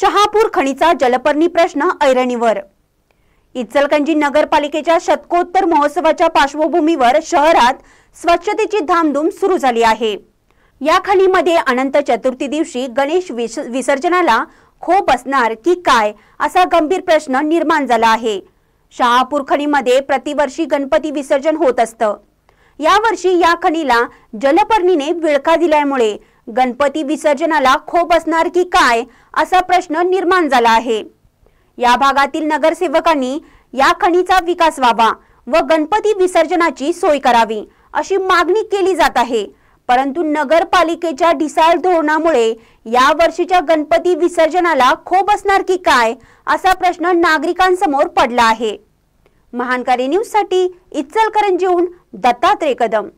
शहापूर खणीचा जलपर्णी प्रश्न ऐरणीवर इचलकंजी नगरपालिकेच्या शतकोत्तर महोत्सवाच्या पार्श्वभूमीवर शहरात स्वच्छतेची धामधूम सुरू झाली आहे या खणीमध्ये अनंत चतुर्थी दिवशी गणेश विस, विसर्जनाला खोप असणार की काय असा गंभीर प्रश्न निर्माण झाला आहे शहापूर खणीमध्ये प्रतिवर्षी गणपती विसर्जन होत असतं यावर्षी या खणीला जलपर्णीने विळखा दिल्यामुळे गणपती विसर्जनाला खोप असणार की काय असा प्रश्न निर्माण झाला आहे या भागातील नगरसेवकांनी या खणीचा विकास व्हावा व गणपती विसर्जनाची सोय करावी अशी मागणी केली जात आहे परंतु नगरपालिकेच्या ढिसाळ धोरणामुळे या वर्षीच्या गणपती विसर्जनाला खोप असणार की काय असा प्रश्न नागरिकांसमोर पडला आहे महानकारी साठी इचलकरंजीहून दत्तात्रय कदम